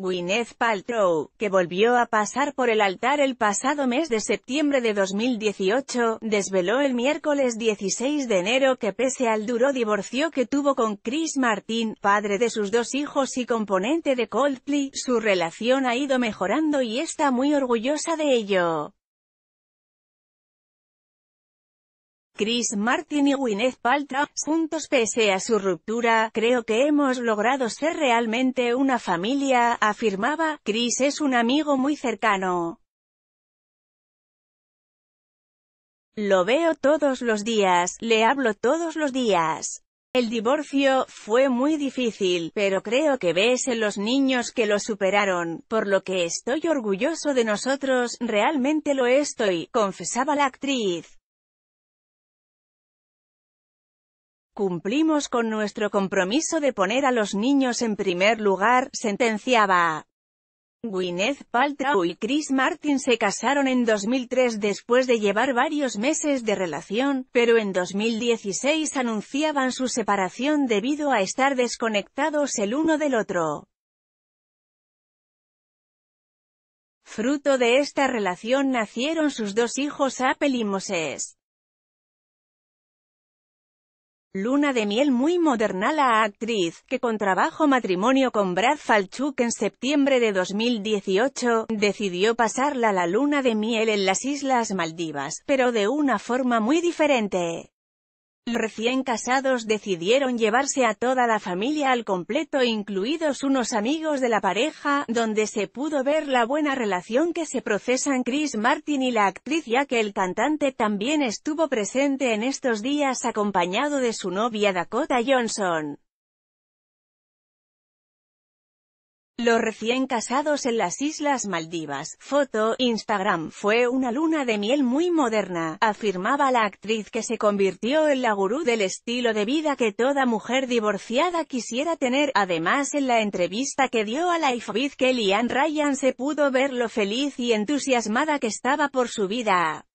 Gwyneth Paltrow, que volvió a pasar por el altar el pasado mes de septiembre de 2018, desveló el miércoles 16 de enero que pese al duro divorcio que tuvo con Chris Martin, padre de sus dos hijos y componente de Coldplay, su relación ha ido mejorando y está muy orgullosa de ello. Chris Martin y Gwyneth Paltrow, juntos pese a su ruptura, creo que hemos logrado ser realmente una familia, afirmaba, Chris es un amigo muy cercano. Lo veo todos los días, le hablo todos los días. El divorcio fue muy difícil, pero creo que ves en los niños que lo superaron, por lo que estoy orgulloso de nosotros, realmente lo estoy, confesaba la actriz. Cumplimos con nuestro compromiso de poner a los niños en primer lugar, sentenciaba. Gwyneth Paltrow y Chris Martin se casaron en 2003 después de llevar varios meses de relación, pero en 2016 anunciaban su separación debido a estar desconectados el uno del otro. Fruto de esta relación nacieron sus dos hijos Apple y Moses. Luna de miel muy moderna la actriz, que con trabajo matrimonio con Brad Falchuk en septiembre de 2018, decidió pasarla la luna de miel en las Islas Maldivas, pero de una forma muy diferente. Los recién casados decidieron llevarse a toda la familia al completo incluidos unos amigos de la pareja, donde se pudo ver la buena relación que se procesan Chris Martin y la actriz ya que el cantante también estuvo presente en estos días acompañado de su novia Dakota Johnson. Los recién casados en las Islas Maldivas, foto, Instagram, fue una luna de miel muy moderna, afirmaba la actriz que se convirtió en la gurú del estilo de vida que toda mujer divorciada quisiera tener. Además en la entrevista que dio a Life with Kelly Ryan se pudo ver lo feliz y entusiasmada que estaba por su vida.